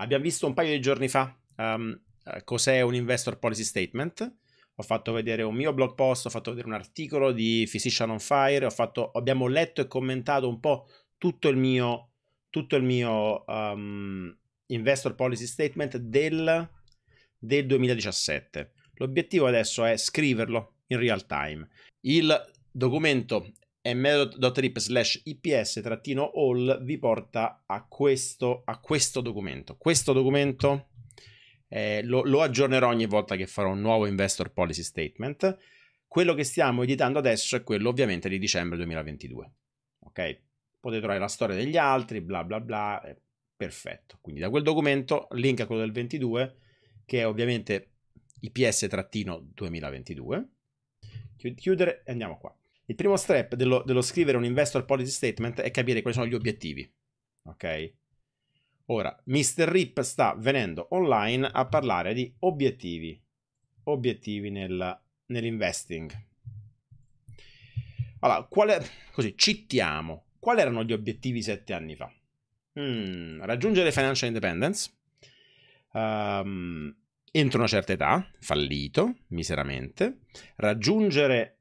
Abbiamo visto un paio di giorni fa um, cos'è un investor policy statement. Ho fatto vedere un mio blog post, ho fatto vedere un articolo di Physician on Fire, fatto, abbiamo letto e commentato un po' tutto il mio, tutto il mio um, investor policy statement del, del 2017. L'obiettivo adesso è scriverlo in real time. Il documento ml.rip ips-all vi porta a questo, a questo documento. Questo documento eh, lo, lo, aggiornerò ogni volta che farò un nuovo investor policy statement. Quello che stiamo editando adesso è quello ovviamente di dicembre 2022. Ok? Potete trovare la storia degli altri, bla bla bla, eh, perfetto. Quindi da quel documento link a quello del 22 che è ovviamente IPS-2022. Chiudere e andiamo qua. Il primo step dello, dello scrivere un investor policy statement è capire quali sono gli obiettivi. Ok? Ora, Mr. Rip sta venendo online a parlare di obiettivi. Obiettivi nel, nell'investing. Allora, quale, così, citiamo. Quali erano gli obiettivi sette anni fa? Mm, raggiungere financial independence. Um, entro una certa età, fallito miseramente. Raggiungere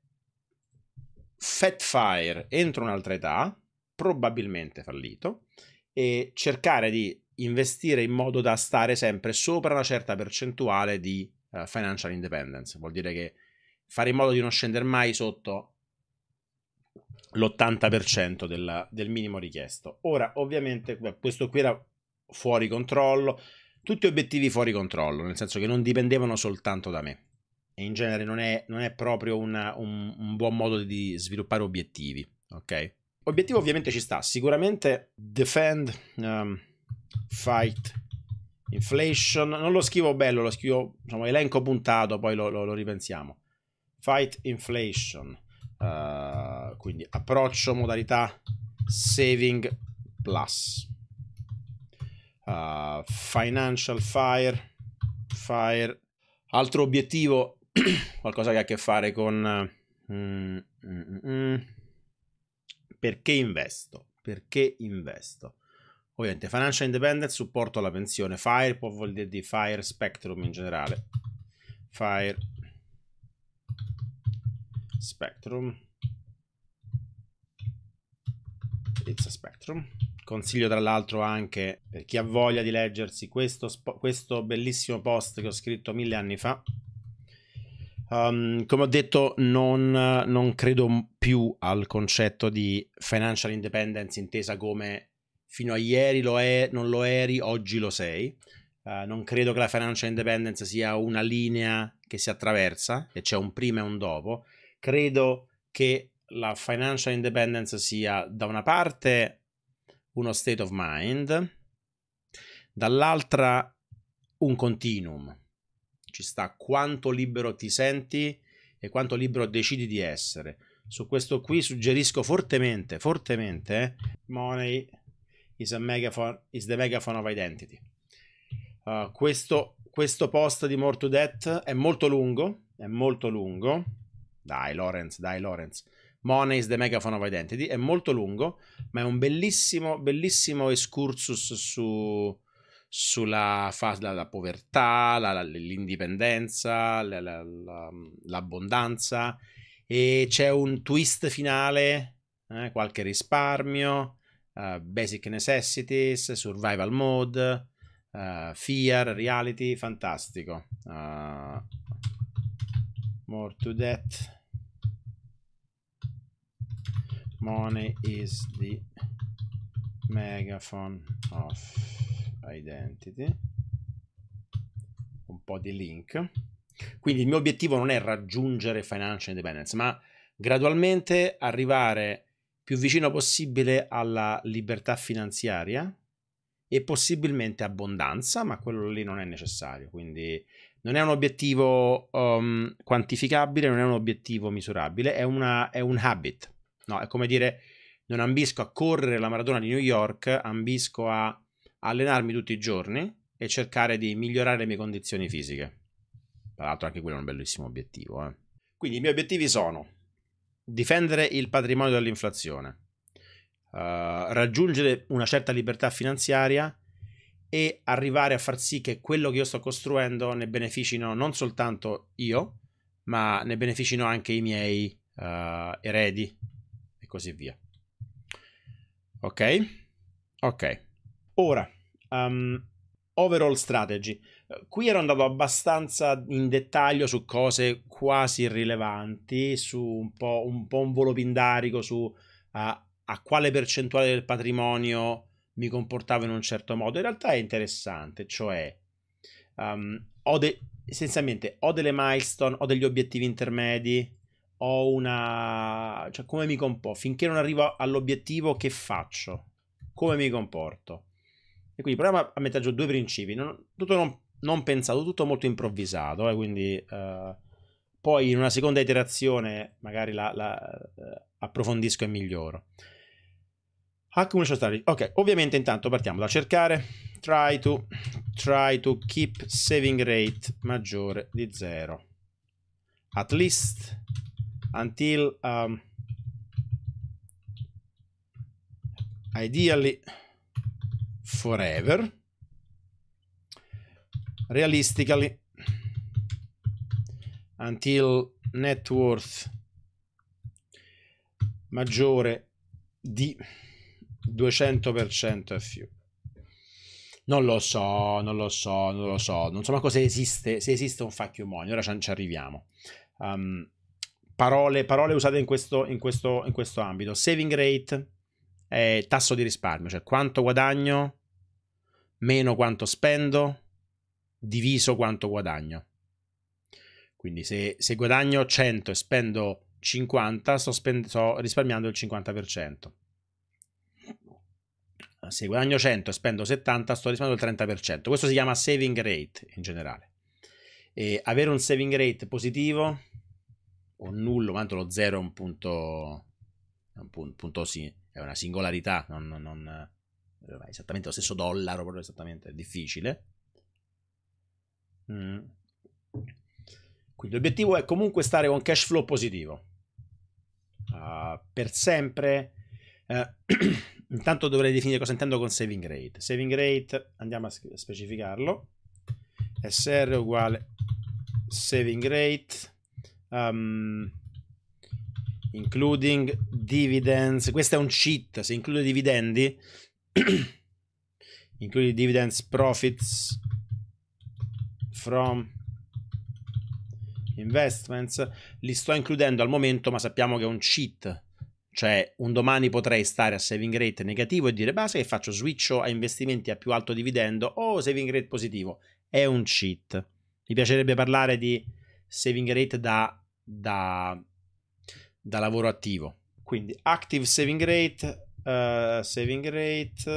Fatfire entro un'altra età, probabilmente fallito, e cercare di investire in modo da stare sempre sopra una certa percentuale di uh, financial independence. Vuol dire che fare in modo di non scendere mai sotto l'80% del, del minimo richiesto. Ora, ovviamente, questo qui era fuori controllo, tutti obiettivi fuori controllo, nel senso che non dipendevano soltanto da me e in genere non è, non è proprio una, un, un, buon modo di sviluppare obiettivi, ok? Obiettivo ovviamente ci sta, sicuramente defend, um, fight, inflation, non lo scrivo bello, lo scrivo, diciamo, elenco puntato, poi lo, lo, lo ripensiamo. Fight inflation, uh, quindi approccio, modalità, saving plus. Uh, financial fire, fire. Altro obiettivo qualcosa che ha a che fare con eh, mm, mm, mm, mm, perché investo? Perché investo? Ovviamente financial independence, supporto alla pensione, FIRE può vuol dire di FIRE Spectrum in generale. FIRE Spectrum. It's a Spectrum. Consiglio tra l'altro anche per chi ha voglia di leggersi questo, questo bellissimo post che ho scritto mille anni fa Um, come ho detto, non, non credo più al concetto di financial independence intesa come fino a ieri lo è, non lo eri, oggi lo sei. Uh, non credo che la financial independence sia una linea che si attraversa, e c'è un prima e un dopo. Credo che la financial independence sia da una parte uno state of mind, dall'altra un continuum, ci sta quanto libero ti senti e quanto libero decidi di essere. Su questo qui suggerisco fortemente, fortemente, eh? Money is, a megaphone, is the megaphone of identity. Uh, questo, questo, post di More to Death è molto lungo, è molto lungo. Dai Lorenz, dai Lorenz. Money is the megaphone of identity, è molto lungo, ma è un bellissimo, bellissimo excursus su, sulla fase della povertà, la, la, l'indipendenza, la, mm, l'abbondanza e c'è un twist finale, eh, qualche risparmio, uh, basic necessities, survival mode, uh, fear, reality, fantastico. Uh, more to that. Money is the megaphone of identity, un po' di link. Quindi il mio obiettivo non è raggiungere financial independence, ma gradualmente arrivare più vicino possibile alla libertà finanziaria e possibilmente abbondanza, ma quello lì non è necessario, quindi non è un obiettivo um, quantificabile, non è un obiettivo misurabile, è, una, è un habit, no? È come dire, non ambisco a correre la maratona di New York, ambisco a allenarmi tutti i giorni e cercare di migliorare le mie condizioni fisiche. Tra l'altro anche quello è un bellissimo obiettivo. Eh. Quindi i miei obiettivi sono difendere il patrimonio dall'inflazione, Uh, eh, raggiungere una certa libertà finanziaria e arrivare a far sì che quello che io sto costruendo ne beneficino non soltanto io, ma ne beneficino anche i miei uh, eredi e così via. Ok? Ok. Ora, um, overall strategy. Qui ero andato abbastanza in dettaglio su cose quasi irrilevanti, su un po' un, po un volo pindarico, su uh, a quale percentuale del patrimonio mi comportavo in un certo modo. In realtà è interessante, cioè um, ho de- essenzialmente ho delle milestone, ho degli obiettivi intermedi, ho una... cioè come mi comporto? Finché non arrivo all'obiettivo che faccio? Come mi comporto? E quindi proviamo a mettere giù due principi. Non, tutto non, non, pensato, tutto molto improvvisato. Eh, quindi eh, poi in una seconda iterazione magari la, la eh, approfondisco e miglioro. Accumulation strategy. Ok, ovviamente intanto partiamo da cercare. Try to, try to keep saving rate maggiore di zero. At least until um, ideally forever realistically until net worth maggiore di 200% FU. Non lo so, non lo so, non lo so. Non so ma cosa esiste, se esiste un fuck you money. Ora ci arriviamo. Um, parole, parole, usate in questo, in, questo, in questo ambito. Saving rate è tasso di risparmio, cioè quanto guadagno meno quanto spendo diviso quanto guadagno. Quindi se, se guadagno 100 e spendo 50, sto, spend- sto risparmiando il 50%. Se guadagno 100 e spendo 70, sto risparmiando il 30%. Questo si chiama saving rate in generale. E avere un saving rate positivo o nullo, quanto lo zero è un punto, un punto, punto sì, è una singolarità, non, non, esattamente lo stesso dollaro, proprio esattamente, è difficile. Mm. Quindi l'obiettivo è comunque stare con cash flow positivo. Uh, per sempre. Uh, intanto dovrei definire cosa intendo con saving rate. Saving rate, andiamo a specificarlo. SR uguale saving rate, um, including dividends. Questo è un cheat, se include dividendi including dividends, profits from investments, li sto includendo al momento, ma sappiamo che è un cheat. Cioè, un domani potrei stare a saving rate negativo e dire basta che faccio switch a investimenti a più alto dividendo o saving rate positivo. È un cheat. Mi piacerebbe parlare di saving rate da, da, da lavoro attivo. Quindi active saving rate Uh, saving rate.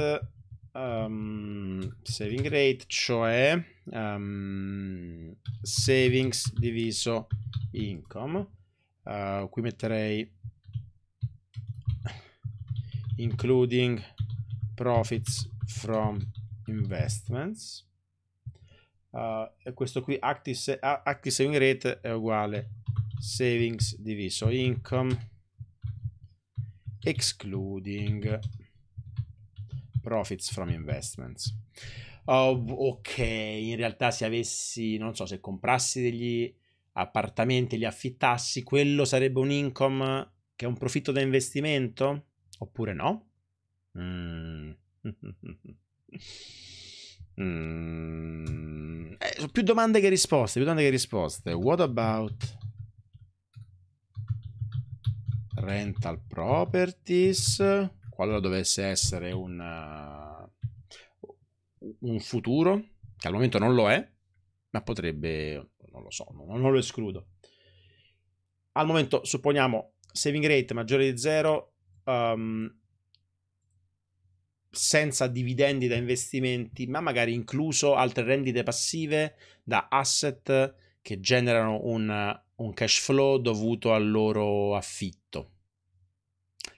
Um, saving rate, cioè um, savings diviso income. Uh, qui metterei including profits from investments. Uh, e questo qui active, active saving rate è uguale savings diviso income excluding profits from investments. Oh, ok, in realtà se avessi, non so, se comprassi degli appartamenti, e li affittassi, quello sarebbe un income che è un profitto da investimento? Oppure no? Mm. mm. Eh, più domande che risposte, più domande che risposte. What about rental properties qualora dovesse essere un, uh, un futuro che al momento non lo è ma potrebbe non lo so non, non lo escludo al momento supponiamo saving rate maggiore di zero um, senza dividendi da investimenti ma magari incluso altre rendite passive da asset che generano un, un cash flow dovuto al loro affitto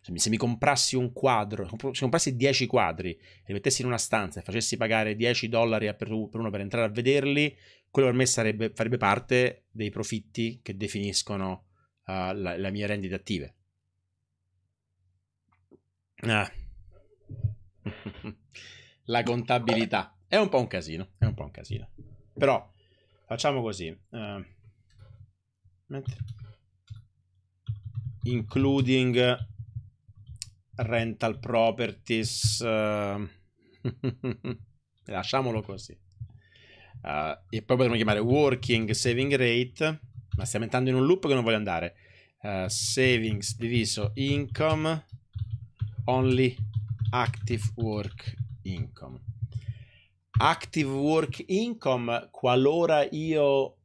cioè, se mi, comprassi un quadro, se comprassi 10 quadri e li mettessi in una stanza e facessi pagare 10 dollari per, per uno per entrare a vederli, quello per me sarebbe, farebbe parte dei profitti che definiscono uh, la, la, mia rendita attiva. Ah. la contabilità è un po' un casino, è un po' un casino. Però facciamo così. Uh, including rental properties. Uh, lasciamolo così. Uh, e poi potremmo chiamare working saving rate, ma stiamo entrando in un loop che non voglio andare. Uh, savings diviso income only active work income. Active work income qualora io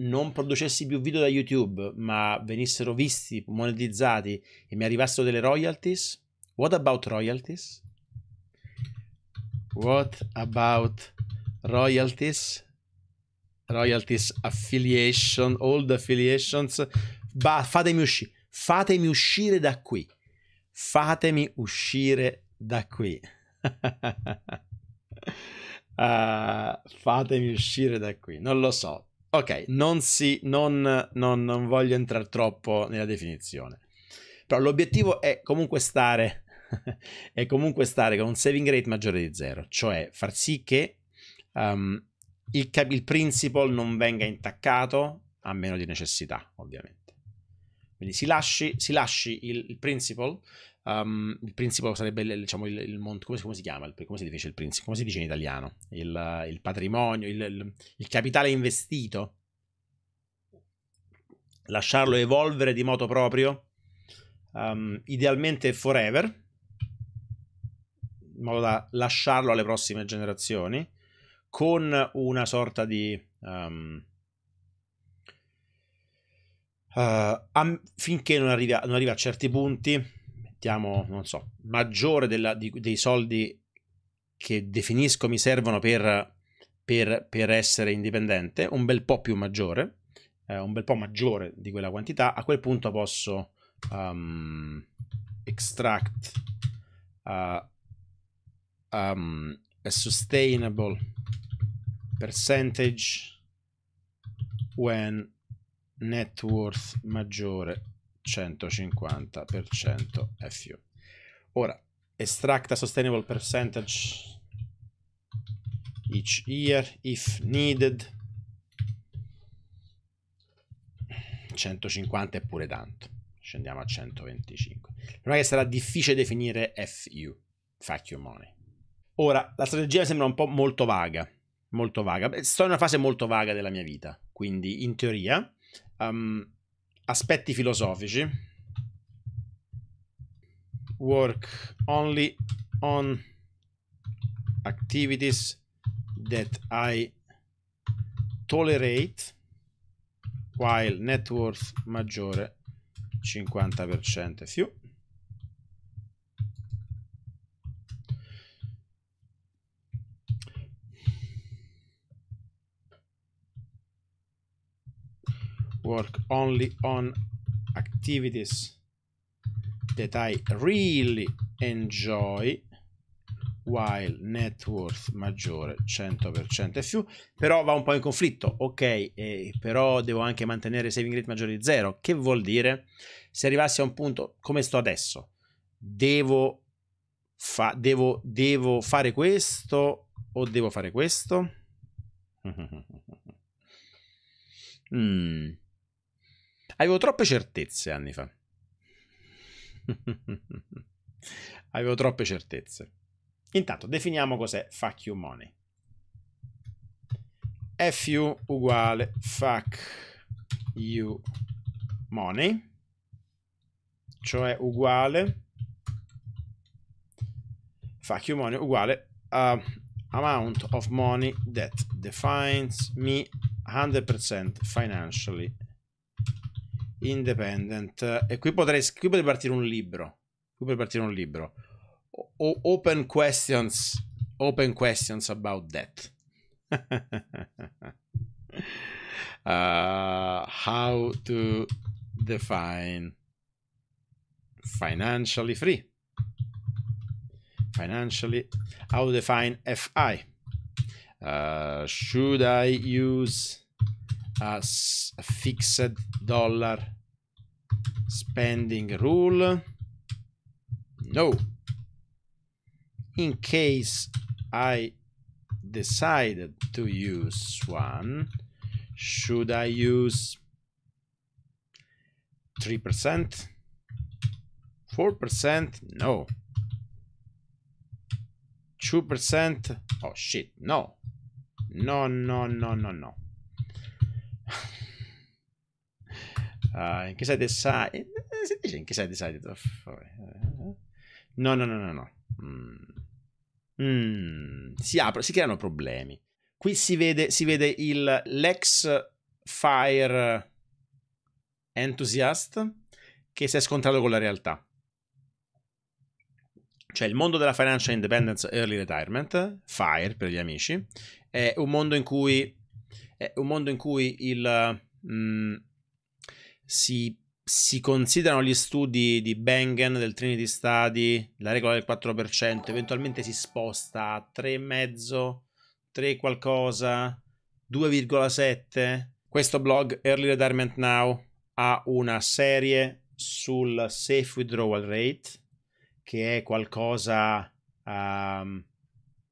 non producessi più video da YouTube, ma venissero visti, monetizzati e mi arrivassero delle royalties, What about royalties? What about royalties? Royalties affiliation, old affiliations. Ba, fatemi uscire, fatemi uscire da qui. Fatemi uscire da qui. uh, fatemi uscire da qui. Non lo so. Ok, non si, non, non, non voglio entrare troppo nella definizione. Però l'obiettivo è comunque stare è comunque stare con un saving rate maggiore di zero, cioè far sì che um, il, il principal non venga intaccato a meno di necessità, ovviamente. Quindi si lasci, si lasci il, il principal. Um, il principal sarebbe il, diciamo, il, il mont, come, come, si chiama? Come si dice il principal? Come si dice in italiano? Il, il patrimonio, il, capitale investito. Lasciarlo evolvere di moto proprio um, idealmente forever, in modo da lasciarlo alle prossime generazioni, con una sorta di... Um, uh, finché non arriva, non arriva, a certi punti, mettiamo, non so, maggiore della, di, dei soldi che definisco mi servono per, per, per, essere indipendente, un bel po' più maggiore, eh, un bel po' maggiore di quella quantità, a quel punto posso um, extract uh, um, a sustainable percentage when net worth maggiore 150% FU. Ora, extract a sustainable percentage each year if needed 150 è pure tanto scendiamo a 125. Non è che sarà difficile definire FU, fuck your money. Ora, la strategia sembra un po' molto vaga, molto vaga. Sto in una fase molto vaga della mia vita, quindi in teoria um, aspetti filosofici work only on activities that I tolerate while net worth maggiore 50% più. Work only on activities that I really enjoy while net worth maggiore 100% e più, però va un po' in conflitto, ok, eh, però devo anche mantenere saving rate maggiore di 0, che vuol dire se arrivassi a un punto come sto adesso, devo, fa- devo, devo fare questo o devo fare questo? mm. Avevo troppe certezze anni fa. Avevo troppe certezze. Intanto definiamo cos'è fuck you money. FU uguale fuck you money, cioè uguale fuck you money uguale a amount of money that defines me 100% financially independent. E qui potrei, qui potrei partire un libro. Qui potrei partire un libro o- open questions open questions about that uh, how to define financially free financially how to define fi uh, should i use a, s- a fixed dollar spending rule no in case I decided to use one, should I use 3%? 4%? No. 2%? Oh shit, no. No, no, no, no, no. uh, in case I decide, eh, eh, in case I decided, oh, eh, no, no, no, no, no. Mm. mm, si aprono, si creano problemi. Qui si vede, si vede il l'ex Fire Enthusiast che si è scontrato con la realtà. Cioè il mondo della Financial Independence Early Retirement, FIRE per gli amici, è un mondo in cui, è un mondo in cui il, mm, si si considerano gli studi di Bengen del Trinity Study, la regola del 4%, eventualmente si sposta a 3,5, 3 qualcosa, 2,7. Questo blog Early Retirement Now ha una serie sul safe withdrawal rate che è qualcosa um,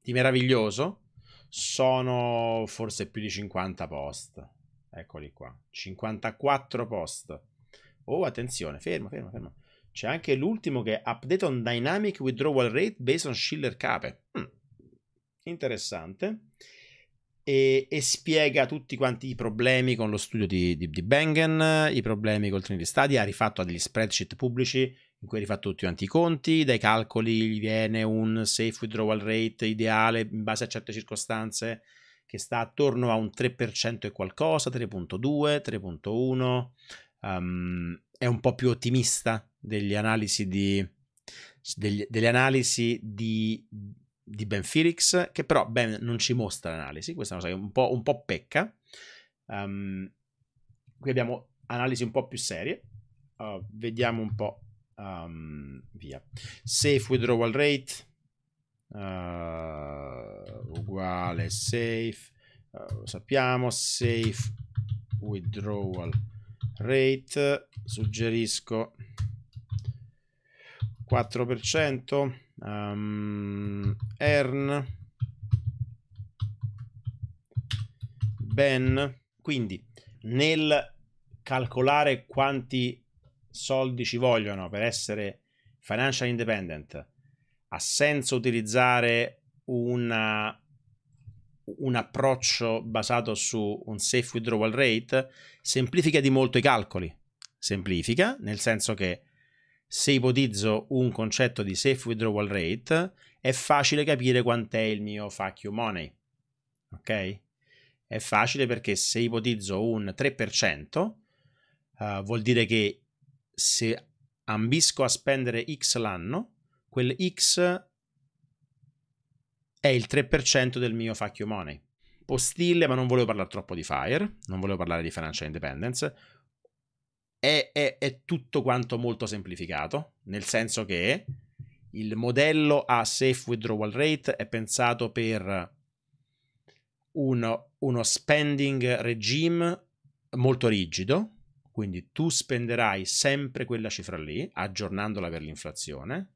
di meraviglioso. Sono forse più di 50 post. Eccoli qua, 54 post Oh, attenzione, ferma, ferma, ferma. C'è anche l'ultimo che è Update on Dynamic Withdrawal Rate based on Schiller Cape. Mm. Interessante. E, e, spiega tutti quanti i problemi con lo studio di, di, di Bengen, i problemi col Trinity Study, ha rifatto degli spreadsheet pubblici in cui ha rifatto tutti quanti i conti, dai calcoli gli viene un safe withdrawal rate ideale in base a certe circostanze che sta attorno a un 3% e qualcosa, 3.2, 3.1, um, è un po' più ottimista degli analisi di, degli, delle analisi di, di Ben Felix, che però Ben non ci mostra l'analisi, questa è una cosa che un po', un po pecca. Um, qui abbiamo analisi un po' più serie, uh, vediamo un po'. Um, via safe withdrawal rate uh, uguale safe uh, lo sappiamo safe withdrawal rate rate suggerisco 4% um, ehm, earn ben quindi nel calcolare quanti soldi ci vogliono per essere financial independent ha senso utilizzare una un approccio basato su un safe withdrawal rate semplifica di molto i calcoli. Semplifica, nel senso che se ipotizzo un concetto di safe withdrawal rate, è facile capire quant'è il mio fuck you money. Ok? È facile perché se ipotizzo un 3%, uh, eh, vuol dire che se ambisco a spendere X l'anno, quel X è il 3% del mio fuck you money. Postille, ma non volevo parlare troppo di FIRE, non volevo parlare di financial independence. È, è, è tutto quanto molto semplificato, nel senso che il modello a safe withdrawal rate è pensato per uno, uno spending regime molto rigido, quindi tu spenderai sempre quella cifra lì, aggiornandola per l'inflazione,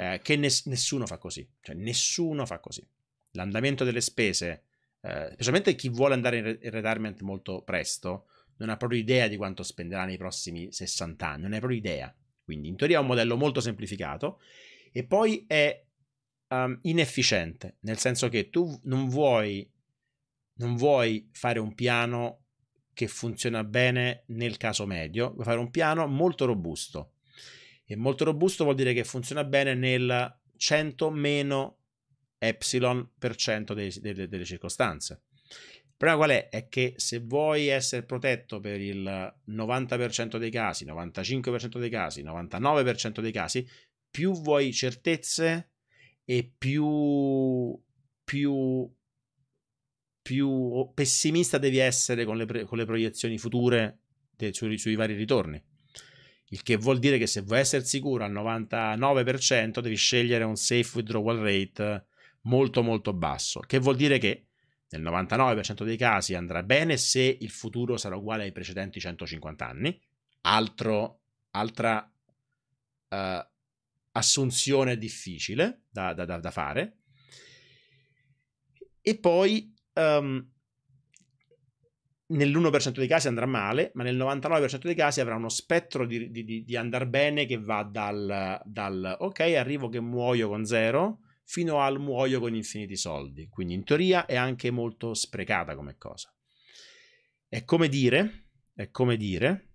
eh, che ness- nessuno fa così, cioè nessuno fa così. L'andamento delle spese, eh, specialmente chi vuole andare in, re- in retirement molto presto, non ha proprio idea di quanto spenderà nei prossimi 60 anni, non ha proprio idea. Quindi in teoria è un modello molto semplificato e poi è um, inefficiente, nel senso che tu non vuoi, non vuoi fare un piano che funziona bene nel caso medio, vuoi fare un piano molto robusto e molto robusto vuol dire che funziona bene nel 100 meno epsilon per cento dei, delle, delle circostanze. Il problema qual è? È che se vuoi essere protetto per il 90% dei casi, 95% dei casi, 99% dei casi, più vuoi certezze e più, più, più pessimista devi essere con le, con le proiezioni future de, su, sui vari ritorni il che vuol dire che se vuoi essere sicuro al 99% devi scegliere un safe withdrawal rate molto molto basso, che vuol dire che nel 99% dei casi andrà bene se il futuro sarà uguale ai precedenti 150 anni, Altro, altra uh, assunzione difficile da, da, da, fare. E poi um, nell'1% dei casi andrà male, ma nel 99% dei casi avrà uno spettro di, di, di andar bene che va dal, dal, ok, arrivo che muoio con zero fino al muoio con infiniti soldi. Quindi in teoria è anche molto sprecata come cosa. È come dire, è come dire,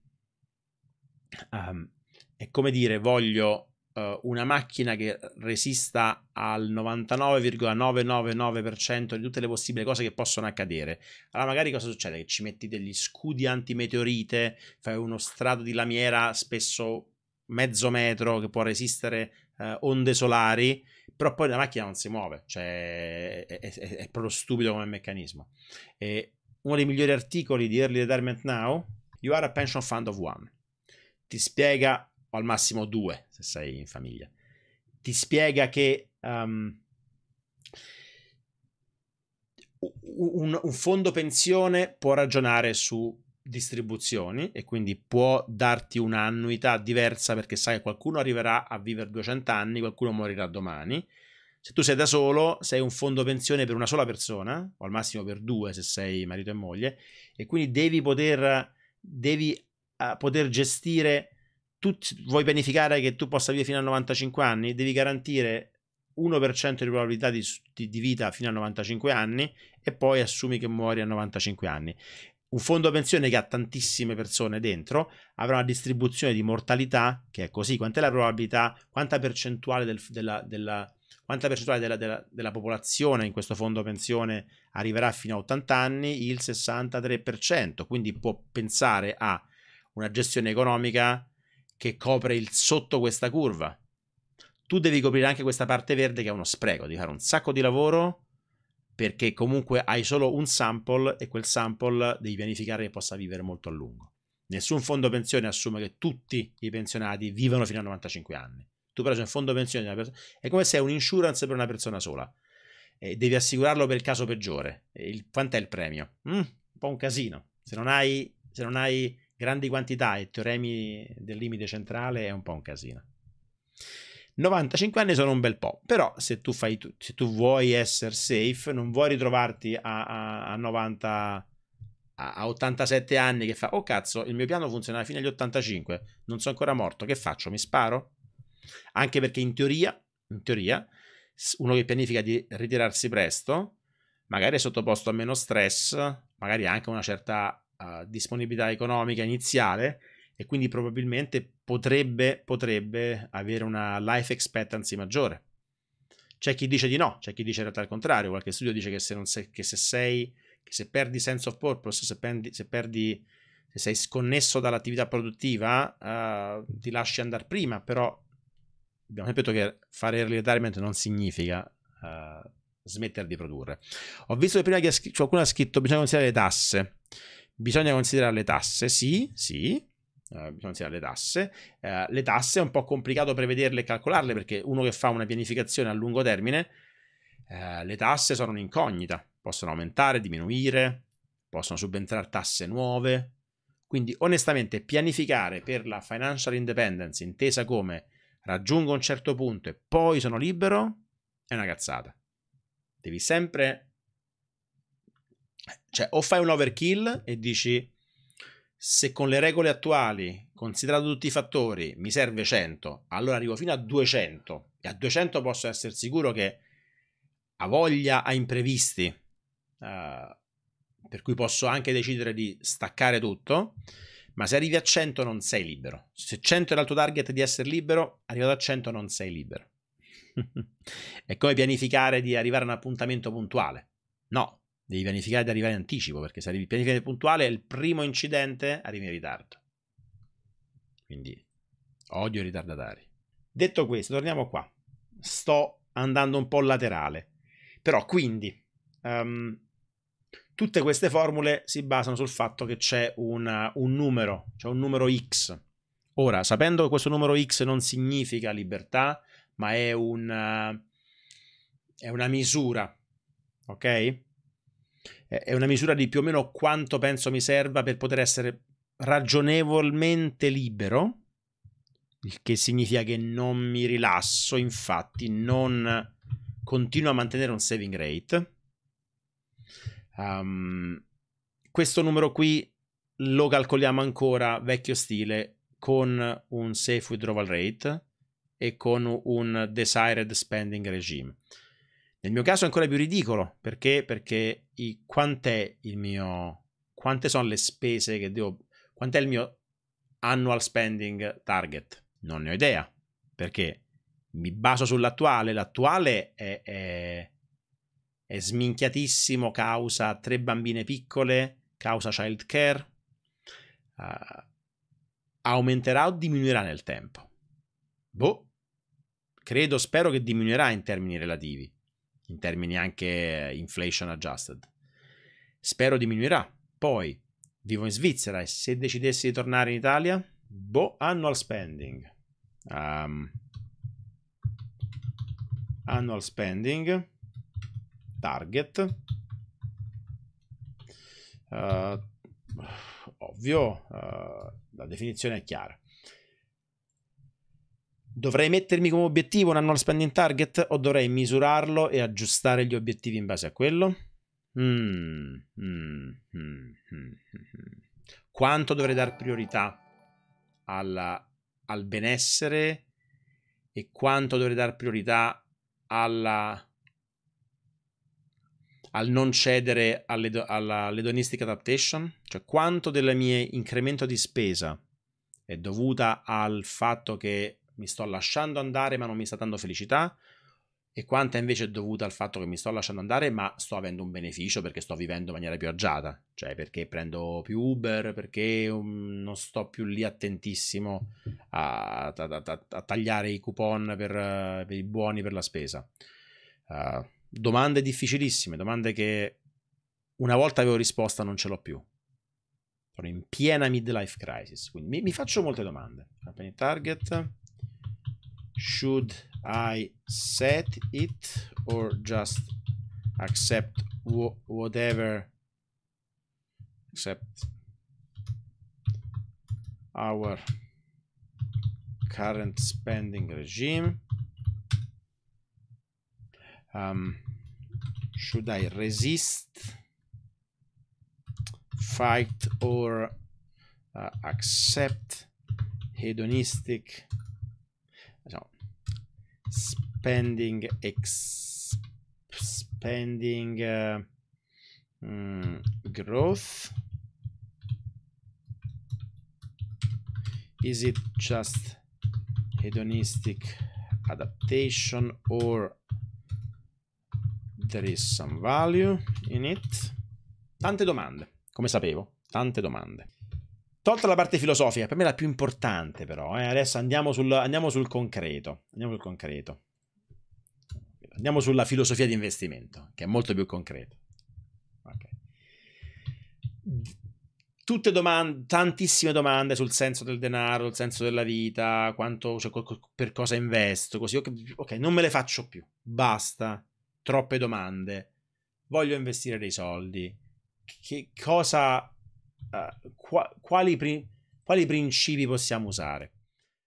um, è come dire voglio uh, una macchina che resista al 99,999% di tutte le possibili cose che possono accadere. Allora magari cosa succede? Che ci metti degli scudi antimeteorite, fai uno strato di lamiera spesso mezzo metro che può resistere uh, onde solari, però poi la macchina non si muove, cioè è, è, è proprio stupido come meccanismo. E uno dei migliori articoli di Early Retirement Now, You are a pension fund of one. Ti spiega o al massimo due se sei in famiglia. Ti spiega che um, un, un fondo pensione può ragionare su distribuzioni e quindi può darti un'annuità diversa perché sai che qualcuno arriverà a vivere 200 anni, qualcuno morirà domani. Se tu sei da solo, sei un fondo pensione per una sola persona, o al massimo per due se sei marito e moglie, e quindi devi poter, devi, uh, poter gestire tu vuoi pianificare che tu possa vivere fino a 95 anni, devi garantire 1% di probabilità di, di, vita fino a 95 anni e poi assumi che muori a 95 anni. Un fondo pensione che ha tantissime persone dentro avrà una distribuzione di mortalità che è così. Quant'è la probabilità? Quanta percentuale, del, della, della, quanta percentuale della, della, popolazione in questo fondo pensione arriverà fino a 80 anni? Il 63%. Quindi può pensare a una gestione economica che copre il sotto questa curva. Tu devi coprire anche questa parte verde che è uno spreco, devi fare un sacco di lavoro perché comunque hai solo un sample e quel sample devi pianificare che possa vivere molto a lungo. Nessun fondo pensione assume che tutti i pensionati vivano fino a 95 anni. Tu però c'è un fondo pensione di una persona, è come se è un insurance per una persona sola. E devi assicurarlo per il caso peggiore. Il, quant'è il premio? Mm, un po' un casino. Se non hai, se non hai grandi quantità e teoremi del limite centrale è un po' un casino. 95 anni sono un bel po', però se tu, fai, se tu vuoi essere safe, non vuoi ritrovarti a, a, a 90 a 87 anni che fa oh cazzo il mio piano funziona fino agli 85 non sono ancora morto che faccio mi sparo anche perché in teoria in teoria uno che pianifica di ritirarsi presto magari è sottoposto a meno stress magari anche una certa disponibilità economica iniziale e quindi probabilmente potrebbe, potrebbe avere una life expectancy maggiore. C'è chi dice di no, c'è chi dice in realtà il contrario, qualche studio dice che se, sei, che se, sei, che se perdi sense of purpose, se perdi, se perdi se sei sconnesso dall'attività produttiva, uh, ti lasci andare prima, però abbiamo capito che fare il retirement non significa uh, smettere di produrre. Ho visto che prima che qualcuno ha scritto bisogna considerare le tasse. Bisogna considerare le tasse, sì, sì, Uh, bisogna considerare le tasse. Uh, le tasse è un po' complicato prevederle e calcolarle perché uno che fa una pianificazione a lungo termine, uh, le tasse sono un'incognita, possono aumentare, diminuire, possono subentrare tasse nuove. Quindi onestamente pianificare per la financial independence intesa come raggiungo un certo punto e poi sono libero è una cazzata. Devi sempre cioè, o fai un overkill e dici se con le regole attuali, considerato tutti i fattori, mi serve 100, allora arrivo fino a 200 e a 200 posso essere sicuro che ha voglia a imprevisti, eh, per cui posso anche decidere di staccare tutto, ma se arrivi a 100 non sei libero. Se 100 è l'alto target di essere libero, arrivato a 100 non sei libero. è come pianificare di arrivare a un appuntamento puntuale. No, Devi pianificare di arrivare in anticipo, perché se arrivi pianificare puntuale, il primo incidente arrivi in ritardo. Quindi odio i ritardatari. Detto questo, torniamo qua. Sto andando un po' laterale. Però quindi um, tutte queste formule si basano sul fatto che c'è una, un numero, c'è cioè un numero X. Ora, sapendo che questo numero X non significa libertà, ma è una, è una misura, ok? è una misura di più o meno quanto penso mi serva per poter essere ragionevolmente libero, il che significa che non mi rilasso, infatti non continuo a mantenere un saving rate. Um, questo numero qui lo calcoliamo ancora vecchio stile con un safe withdrawal rate e con un desired spending regime. Nel mio caso è ancora più ridicolo, perché? Perché i, quant'è il mio... quante sono le spese che devo... quant'è il mio annual spending target? Non ne ho idea, perché mi baso sull'attuale, l'attuale è, è, è sminchiatissimo causa tre bambine piccole, causa child care, uh, eh, aumenterà o diminuirà nel tempo? Boh, credo, spero che diminuirà in termini relativi, in termini anche inflation adjusted. Spero diminuirà. Poi vivo in Svizzera e se decidessi di tornare in Italia, boh, annual spending. Um, annual spending target. Uh, ovvio, uh, la definizione è chiara. Dovrei mettermi come obiettivo un annual spending target o dovrei misurarlo e aggiustare gli obiettivi in base a quello? Mm, mm, mm, mm, mm. Quanto dovrei dar priorità alla, al benessere e quanto dovrei dar priorità alla, al non cedere all'edonistic adaptation? Cioè quanto del mio incremento di spesa è dovuta al fatto che mi sto lasciando andare ma non mi sta dando felicità e quanta invece è dovuta al fatto che mi sto lasciando andare ma sto avendo un beneficio perché sto vivendo in maniera più agiata, cioè perché prendo più Uber, perché um, non sto più lì attentissimo a, a, a, a tagliare i coupon per, per, i buoni per la spesa. Uh, domande difficilissime, domande che una volta avevo risposta non ce l'ho più. Sono in piena midlife crisis, quindi mi, mi faccio molte domande. Company target. should I set it or just accept wh whatever accept our current spending regime um, should I resist fight or uh, accept hedonistic spending ex, spending uh, mm, growth is it just hedonistic adaptation or there is some value in it tante domande come sapevo tante domande Tolta la parte filosofica, per me la più importante però, eh? adesso andiamo sul, andiamo sul concreto, andiamo sul concreto. Andiamo sulla filosofia di investimento, che è molto più concreto. Okay. Tutte domande, tantissime domande sul senso del denaro, il senso della vita, quanto, cioè, per cosa investo, così. Ok, non me le faccio più, basta, troppe domande, voglio investire dei soldi, che cosa eh, qua, quali, pri, quali principi possiamo usare.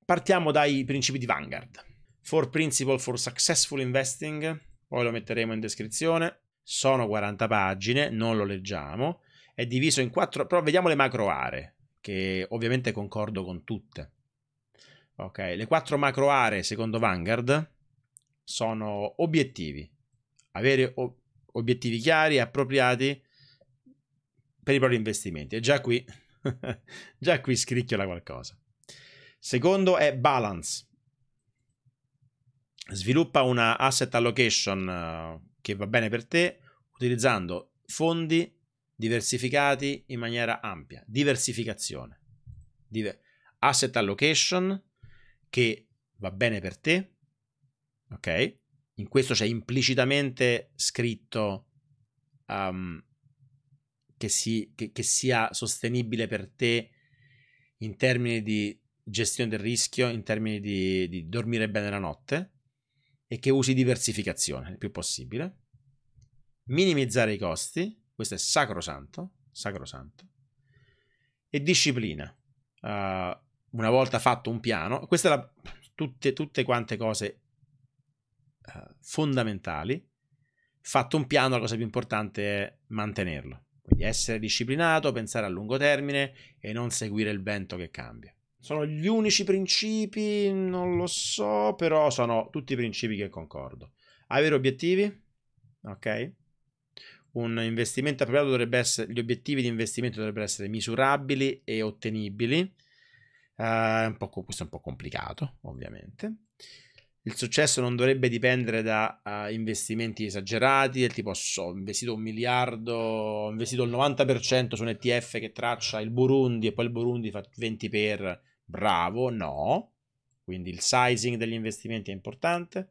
Partiamo dai principi di Vanguard. Four Principle for Successful Investing, poi lo metteremo in descrizione. Sono 40 pagine, non lo leggiamo. È diviso in quattro, però vediamo le macro aree, che ovviamente concordo con tutte. Ok, le quattro macro aree secondo Vanguard sono obiettivi. Avere obiettivi chiari, appropriati, per i propri investimenti. E già qui, già qui scricchiola qualcosa. Secondo è balance. Sviluppa una asset allocation eh, che va bene per te utilizzando fondi diversificati in maniera ampia. Diversificazione. Diver- asset allocation che va bene per te. Ok? In questo c'è implicitamente scritto um, che, si, che, che sia sostenibile per te in termini di gestione del rischio, in termini di, di dormire bene la notte e che usi diversificazione il più possibile. Minimizzare i costi, questo è sacrosanto, sacrosanto. E disciplina. Uh, una volta fatto un piano, queste sono tutte, tutte quante cose uh, fondamentali. Fatto un piano, la cosa più importante è mantenerlo. Quindi essere disciplinato, pensare a lungo termine e non seguire il vento che cambia. Sono gli unici principi, non lo so, però sono tutti i principi che concordo. Avere obiettivi, ok? Un investimento appropriato dovrebbe essere, gli obiettivi di investimento dovrebbero essere misurabili e ottenibili. Uh, questo è un po' complicato, ovviamente il successo non dovrebbe dipendere da uh, investimenti esagerati, del tipo so, ho investito un miliardo, ho investito il 90% su un ETF che traccia il Burundi e poi il Burundi fa 20 per bravo, no. Quindi il sizing degli investimenti è importante.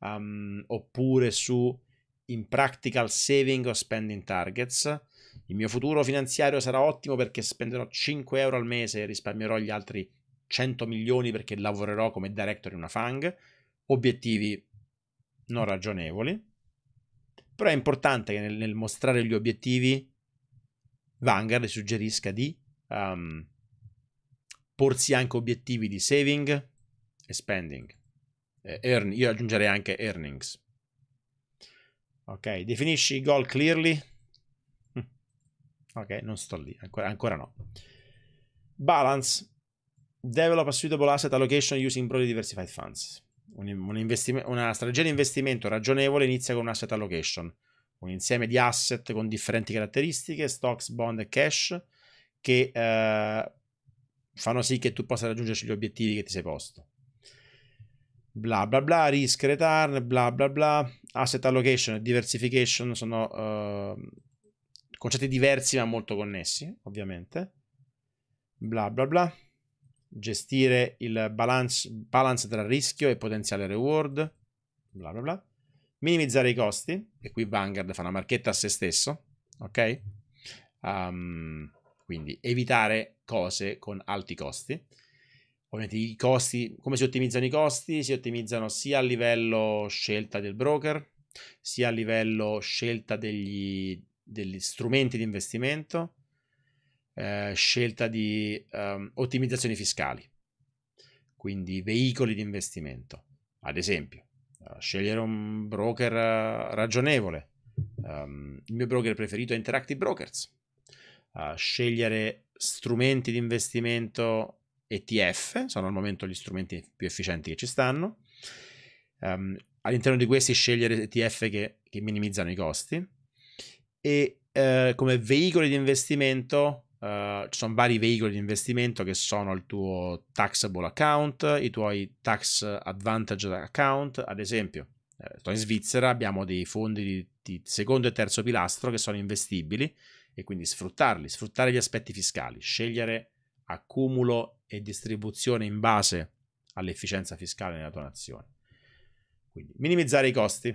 Um, oppure su impractical saving o spending targets. Il mio futuro finanziario sarà ottimo perché spenderò 5 euro al mese e risparmierò gli altri 100 milioni perché lavorerò come director in una FANG obiettivi non ragionevoli, però è importante che nel, nel mostrare gli obiettivi Vanguard suggerisca di um, porsi anche obiettivi di saving e spending. E eh, earn, io aggiungerei anche earnings. Ok, definisci i goal clearly. Ok, non sto lì, ancora, ancora no. Balance. Develop a suitable asset allocation using broadly diversified funds. Un una strategia di investimento ragionevole inizia con un asset allocation, un insieme di asset con differenti caratteristiche, stocks, bond e cash, che eh, fanno sì che tu possa raggiungerci gli obiettivi che ti sei posto. Bla bla bla, risk return, bla bla bla, asset allocation e diversification sono eh, concetti diversi ma molto connessi, ovviamente. Bla bla bla gestire il balance, balance tra rischio e potenziale reward, bla bla bla, minimizzare i costi, e qui Vanguard fa una marchetta a se stesso, ok? Um, quindi evitare cose con alti costi. Ovviamente i costi, come si ottimizzano i costi? Si ottimizzano sia a livello scelta del broker, sia a livello scelta degli, degli strumenti di investimento, eh, scelta di eh, ottimizzazioni fiscali, quindi veicoli di investimento. Ad esempio, eh, scegliere un broker eh, ragionevole. Um, il mio broker preferito è Interactive Brokers. Uh, scegliere strumenti di investimento ETF, sono al momento gli strumenti più efficienti che ci stanno. Um, all'interno di questi scegliere ETF che, che minimizzano i costi. E uh, come veicoli di investimento Ehm, ci sono vari veicoli di investimento che sono il tuo taxable account, i tuoi tax advantage account, ad esempio. Eh, in Svizzera abbiamo dei fondi di, di, secondo e terzo pilastro che sono investibili e quindi sfruttarli, sfruttare gli aspetti fiscali, scegliere accumulo e distribuzione in base all'efficienza fiscale nella tua nazione. Quindi minimizzare i costi.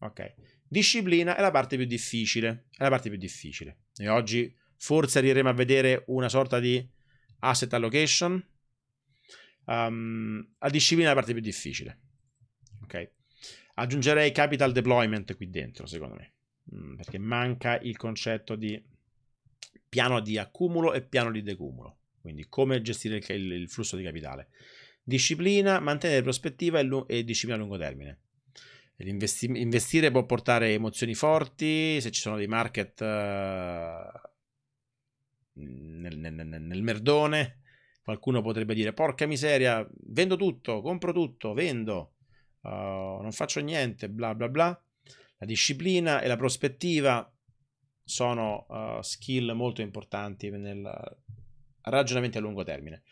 Ok. Disciplina è la parte più difficile, è la parte più difficile. E oggi Forse arriveremo a vedere una sorta di asset allocation. Um, ehm, la disciplina è la parte più difficile. Ok. Aggiungerei capital deployment qui dentro, secondo me, mm, perché manca il concetto di piano di accumulo e piano di decumulo, quindi come gestire il, il, il flusso di capitale. Disciplina, mantenere prospettiva e, e disciplina a lungo termine. investire può portare emozioni forti, se ci sono dei market uh, nel, nel, nel merdone. Qualcuno potrebbe dire, porca miseria, vendo tutto, compro tutto, vendo, uh, non faccio niente, bla bla bla. La disciplina e la prospettiva sono uh, skill molto importanti nel ragionamento a lungo termine.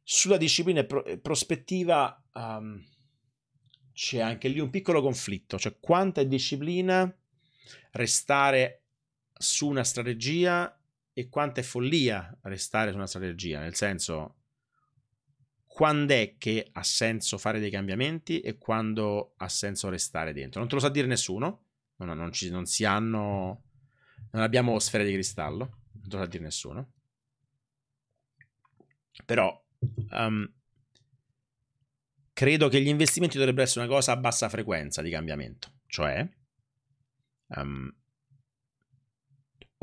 Sulla disciplina e, pro- e prospettiva um, c'è anche lì un piccolo conflitto, cioè quanta è disciplina restare su una strategia e quanta è follia restare su una strategia, nel senso quando è che ha senso fare dei cambiamenti e quando ha senso restare dentro. Non te lo sa dire nessuno, non, non, ci, non si hanno, non abbiamo sfere di cristallo, non te lo sa dire nessuno. Però um, credo che gli investimenti dovrebbero essere una cosa a bassa frequenza di cambiamento, cioè um,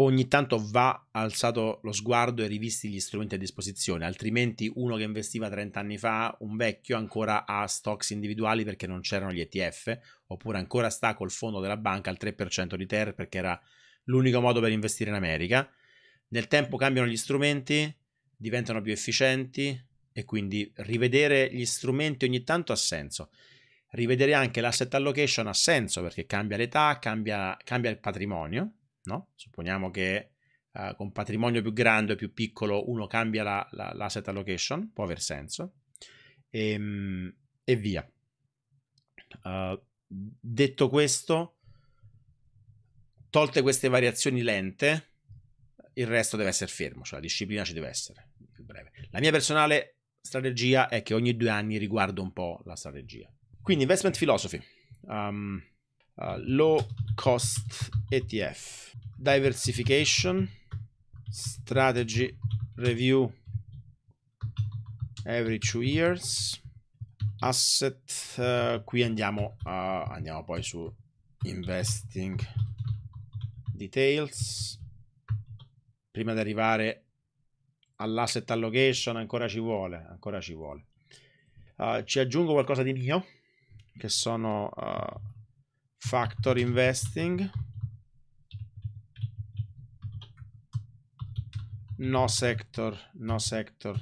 ogni tanto va alzato lo sguardo e rivisti gli strumenti a disposizione, altrimenti uno che investiva 30 anni fa, un vecchio ancora ha stocks individuali perché non c'erano gli ETF, oppure ancora sta col fondo della banca al 3% di TER perché era l'unico modo per investire in America. Nel tempo cambiano gli strumenti, diventano più efficienti e quindi rivedere gli strumenti ogni tanto ha senso. Rivedere anche l'asset allocation ha senso perché cambia l'età, cambia, cambia il patrimonio no? Supponiamo che uh, con patrimonio più grande o più piccolo uno cambia la, la, l'asset allocation, può aver senso, e, ehm, e via. Uh, detto questo, tolte queste variazioni lente, il resto deve essere fermo, cioè la disciplina ci deve essere, più breve. La mia personale strategia è che ogni due anni riguardo un po' la strategia. Quindi investment philosophy. Um, eh, low cost ETF, diversification, strategy review every two years, asset, uh, qui andiamo, a, andiamo poi su investing details, prima di arrivare all'asset allocation ancora ci vuole, ancora ci vuole. Uh, ci aggiungo qualcosa di mio, che sono uh, factor investing no sector no sector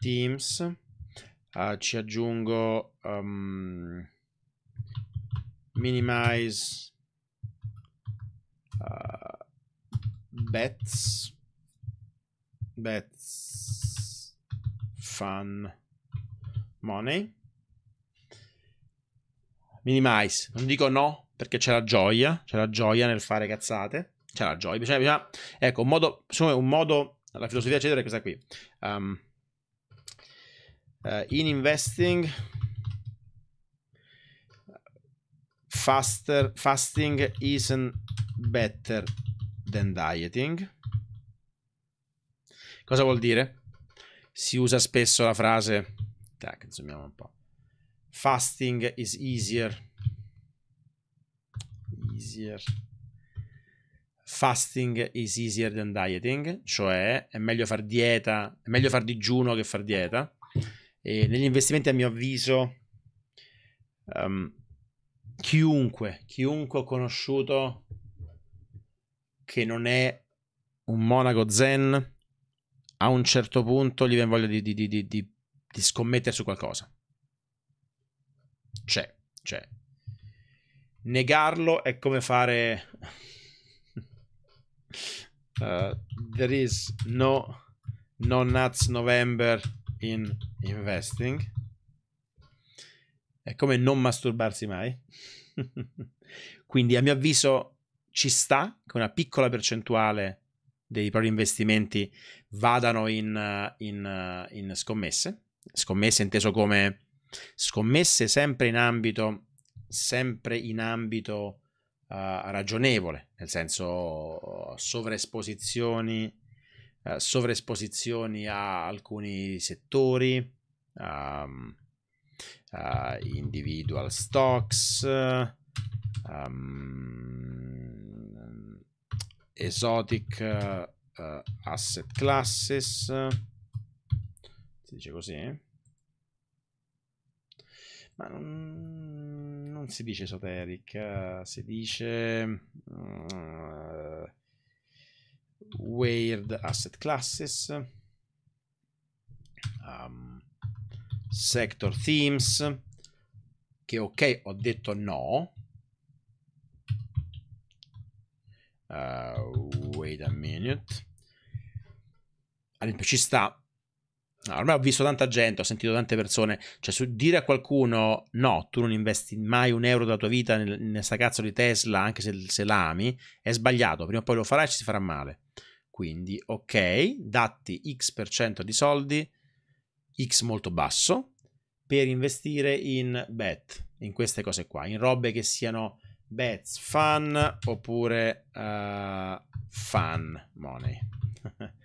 teams uh, ci aggiungo um, minimize uh, bets bets fun money Minimize. Non dico no, perché c'è la gioia, c'è la gioia nel fare cazzate. C'è la gioia. Bisogna, bisogna... Ecco, un modo, insomma, un modo, la filosofia eccetera è questa qui. Um, uh, in investing, faster, fasting isn't better than dieting. Cosa vuol dire? Si usa spesso la frase... Tac, zoomiamo un po' Fasting is easier. Easier. Fasting is easier than dieting, cioè è meglio far dieta, è meglio far digiuno che far dieta. E negli investimenti, a mio avviso, um, chiunque, chiunque ho conosciuto che non è un monaco zen, a un certo punto gli viene voglia di, di, di, di scommettere su qualcosa c'è, c'è. Negarlo è come fare... uh, there is no non nuts November in investing. È come non masturbarsi mai. Quindi a mio avviso ci sta che una piccola percentuale dei propri investimenti vadano in, uh, in, uh, in scommesse, scommesse inteso come Scommesse sempre in ambito, sempre in ambito uh, ragionevole, nel senso sovraesposizioni, uh, sovraesposizioni a alcuni settori, um, uh, individual stocks, um, esotic asset classes. Si dice così? Eh? Ma non, non si dice esoteric, eh, si dice uh, weird asset classes, um, sector themes, che ok, ho detto no. Uh, wait a minute. Ad esempio, ci sta No, ormai ho visto tanta gente, ho sentito tante persone, cioè su dire a qualcuno no, tu non investi mai un euro della tua vita nel, nel cazzo di Tesla, anche se, se l'ami, è sbagliato, prima o poi lo farai e ci si farà male. Quindi, ok, datti X% di soldi, X molto basso, per investire in bet, in queste cose qua, in robe che siano bets fan oppure uh, eh, fan money.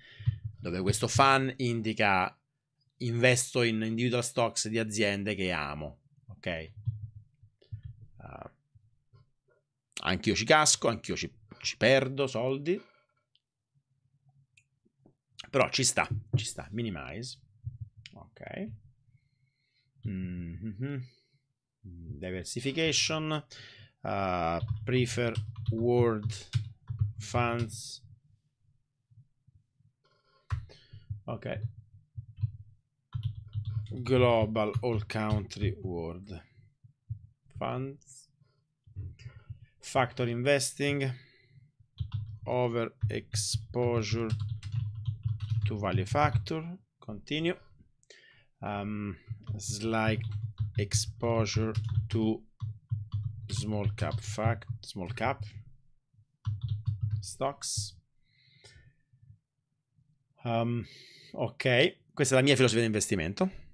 dove questo fan indica investo in individual stocks di aziende che amo, ok? Uh, anch'io ci casco, anch'io ci, ci perdo soldi, però ci sta, ci sta, minimize, ok? Mm-hmm. Diversification, uh, prefer world funds, ok? Global All Country World Funds Factor Investing Over Exposure to Value Factor Continue um, Slight Exposure to Small Cap Fact Small Cap Stocks um, Ok questa è la mia filosofia di investimento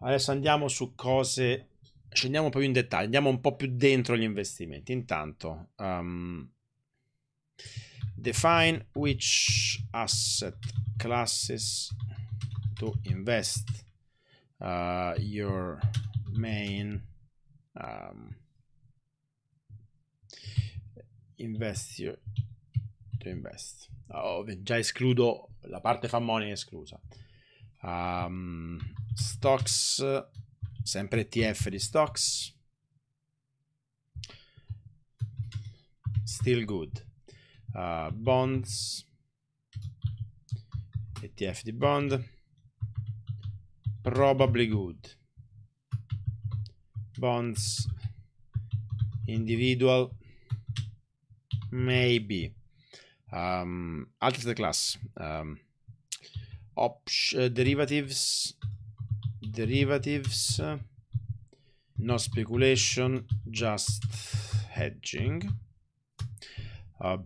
adesso andiamo su cose. Scendiamo un più in dettaglio, andiamo un po' più dentro gli investimenti. Intanto, um, define which asset classes to invest uh, your main um, invest your, to invest. Oh, già escludo la parte fan money esclusa. Um, stocks, sempre TF di stocks. Still good. Uh, bonds. ETF di bond. Probably good. Bonds. Individual. Maybe. Um, altre class. Um, Option, eh, derivatives, derivatives, no speculation, just hedging. Ah,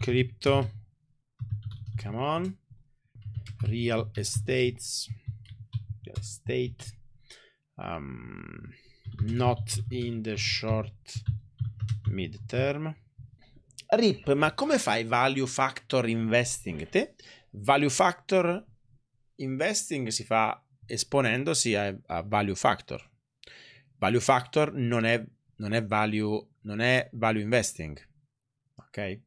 crypto, come on, real estates, real estate, um, not in the short mid term. Rip, ma come fai value factor investing? Te Value factor investing si fa esponendosi a, a value factor. Value factor non è, non è, value, non è value investing. Ok?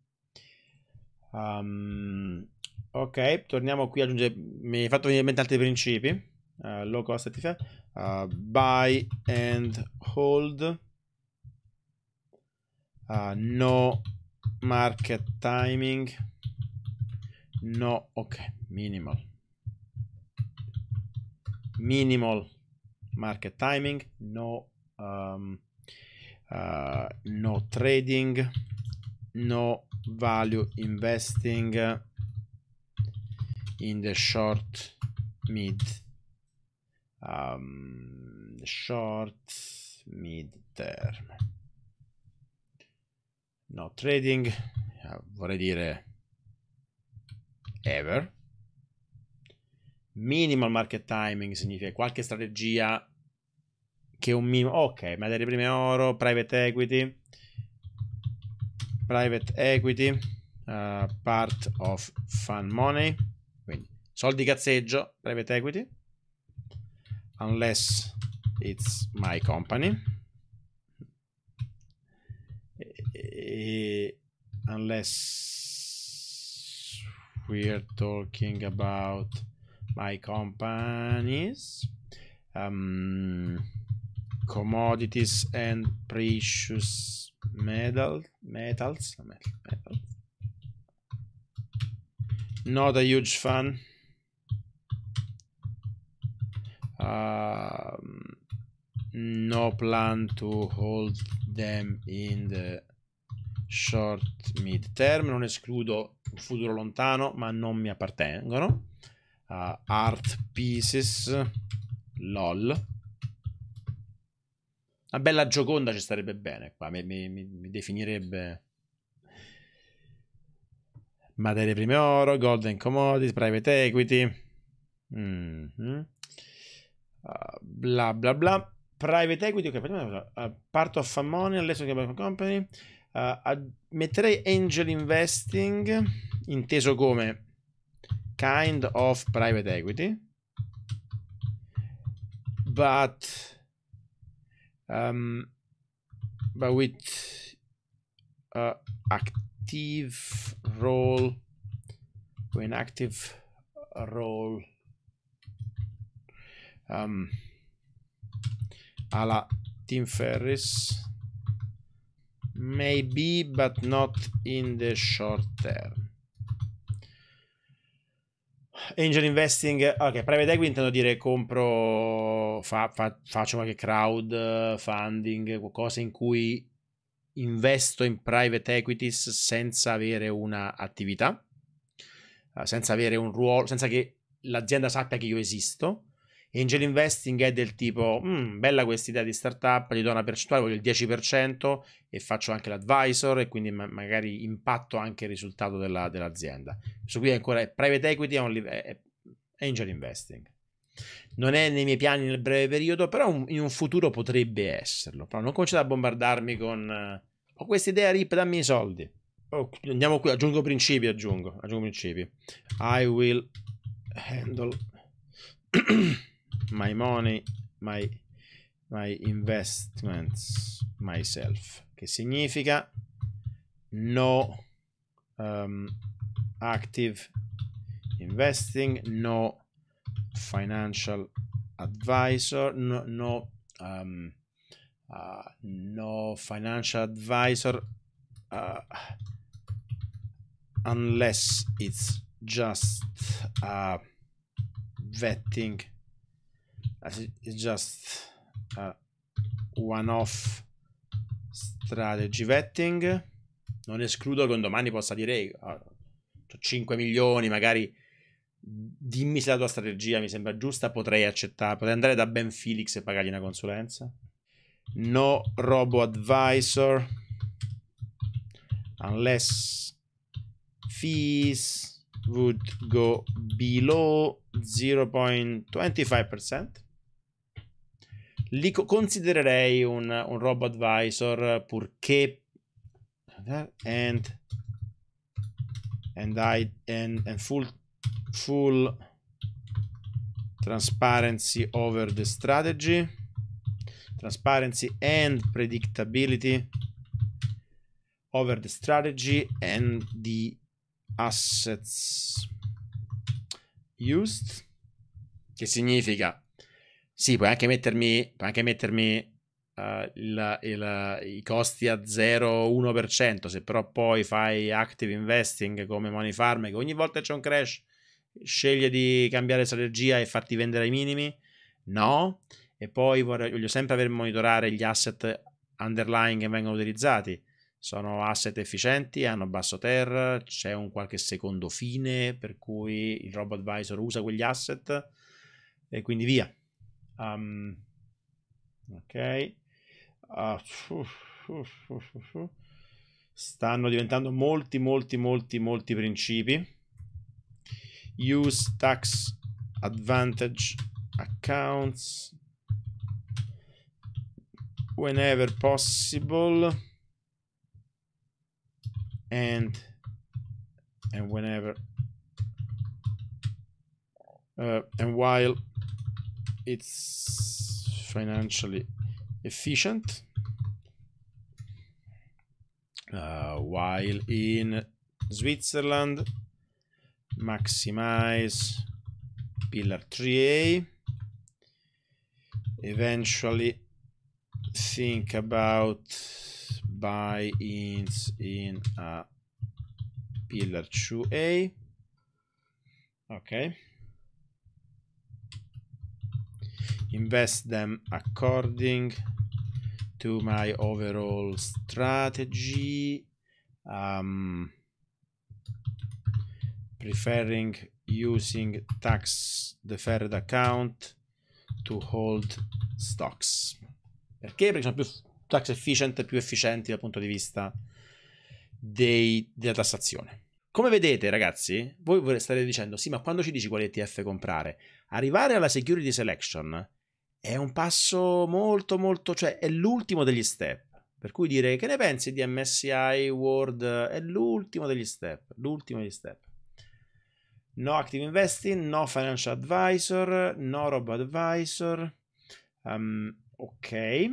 Um, ok, torniamo qui. Aggiunge, mi hai fatto venire in mente altri principi. Uh, low cost ETF, uh, eh, buy and hold, uh, no market timing. No, ok, minimal. Minimal market timing, no, um, uh, no trading, no value investing in the short mid um, short mid term no trading uh, vorrei dire ever. Minimal market timing significa qualche strategia che un minimo... Ok, materie prime oro, private equity, private equity, uh, part of fun money, quindi soldi cazzeggio, private equity, unless it's my company, e, e, unless we're talking about my companies um, commodities and precious metal, metals metals not a huge fan um, no plan to hold them in the short mid term, non escludo un futuro lontano, ma non mi appartengono. Uh, art pieces, lol. Una bella gioconda ci starebbe bene qua, mi, mi, mi definirebbe materie prime oro, golden commodities, private equity. Mm -hmm. uh, bla bla bla. Private equity, ok, parliamo. Uh, ah, part of a money, less company. Uh, metterei angel investing inteso come kind of private equity, but, um, but with uh, active role, with an active role um, alla Tim Ferris Maybe, but not in the short term. Angel Investing, ok, private equity intendo dire compro, fa, fa, faccio qualche crowd funding, qualcosa in cui investo in private equities senza avere un'attività, senza avere un ruolo, senza che l'azienda sappia che io esisto Angel Investing è del tipo, mm, bella questa idea di startup, gli do una percentuale, voglio il 10% e faccio anche l'advisor e quindi ma- magari impatto anche il risultato della, dell'azienda. Questo qui è ancora è private equity, è, un, è, è angel investing. Non è nei miei piani nel breve periodo, però un, in un futuro potrebbe esserlo. Però non cominciate a bombardarmi con ho questa idea, rip, dammi i soldi. Oh, andiamo qui, aggiungo principi, aggiungo, aggiungo principi. I will handle my money, my, my investments myself, che significa no um, active investing, no financial advisor, no, no, um, uh, no financial advisor uh, unless it's just uh, vetting It's just a one-off strategy vetting. Non escludo che un domani possa dire ah, 5 milioni, magari dimmi se la tua strategia mi sembra giusta, potrei accettare, potrei andare da Ben Felix e pagargli una consulenza. No robo advisor unless fees would go below 0.25%. Li considererei un, un robo advisor purché and and I and, and full full transparency over the strategy transparency and predictability over the strategy and the assets used che significa sì, puoi anche mettermi, puoi anche mettermi uh, il, il, i costi a 0-1%, se però poi fai active investing come Money Farm, che ogni volta c'è un crash, sceglie di cambiare strategia e farti vendere ai minimi, no. E poi vorrei, voglio sempre aver monitorare gli asset underlying che vengono utilizzati. Sono asset efficienti, hanno basso terra, c'è un qualche secondo fine per cui il robot advisor usa quegli asset e quindi via. Um, ok. Uh, stanno diventando molti, molti, molti, molti principi. Use tax advantage accounts whenever possible and and whenever uh, and while it's financially efficient uh, while in Switzerland maximize pillar 3a eventually think about buy-ins in uh, a pillar 2a okay invest them according to my overall strategy um, preferring using tax deferred account to hold stocks perché? perché sono più tax efficient più efficienti dal punto di vista dei, della tassazione come vedete ragazzi voi starete dicendo sì ma quando ci dici quale ETF comprare arrivare alla security selection è un passo molto molto, cioè è l'ultimo degli step. Per cui dire che ne pensi di MSI World è l'ultimo degli step, l'ultimo degli step. No active investing, no financial advisor, no robo advisor. Um, ok.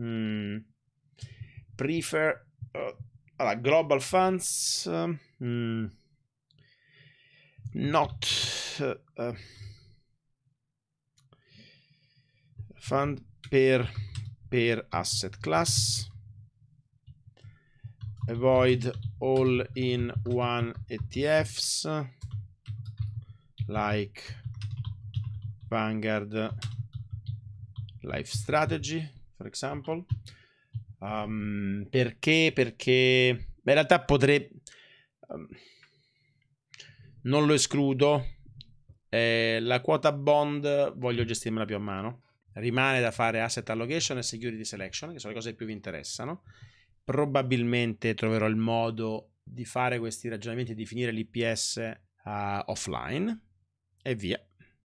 Mm. Prefer uh, allora, global funds. Um, not uh, uh fund per, per asset class avoid all in one ETFs like Vanguard Life Strategy, for example. Um, perché? Perché beh, in realtà potrebbe Um, non lo escludo. Eh, la quota bond voglio gestirmela più a mano rimane da fare asset allocation e security selection, che sono le cose che più vi interessano. Probabilmente troverò il modo di fare questi ragionamenti e di finire l'IPS uh, eh, offline e via.